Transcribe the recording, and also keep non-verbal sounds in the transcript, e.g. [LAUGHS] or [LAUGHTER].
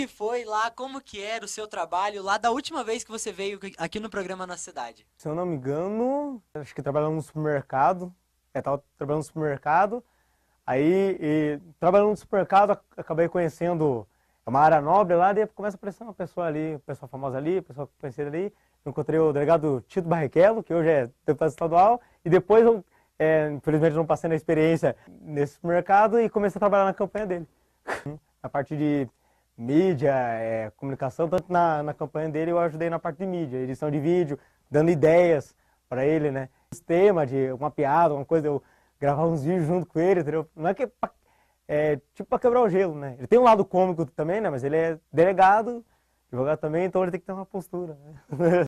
que foi lá, como que era o seu trabalho lá da última vez que você veio aqui no programa na cidade? Se eu não me engano, acho que trabalhava no supermercado. É, tava trabalhando no supermercado. Aí, e, trabalhando no supermercado, acabei conhecendo é uma área nobre lá, daí começa a aparecer uma pessoa ali, uma pessoa famosa ali, uma pessoa conhecida ali. encontrei o delegado Tito Barrichello, que hoje é deputado estadual, e depois eu, é, infelizmente, não passei na experiência nesse mercado e comecei a trabalhar na campanha dele. [LAUGHS] A partir de mídia, é, comunicação, tanto na, na campanha dele eu ajudei na parte de mídia, edição de vídeo, dando ideias para ele, né? Sistema de uma piada, uma coisa, eu gravar uns vídeos junto com ele, entendeu? Não é que é pra, é, tipo para quebrar o gelo, né? Ele tem um lado cômico também, né? Mas ele é delegado, advogado também, então ele tem que ter uma postura. Né? [LAUGHS]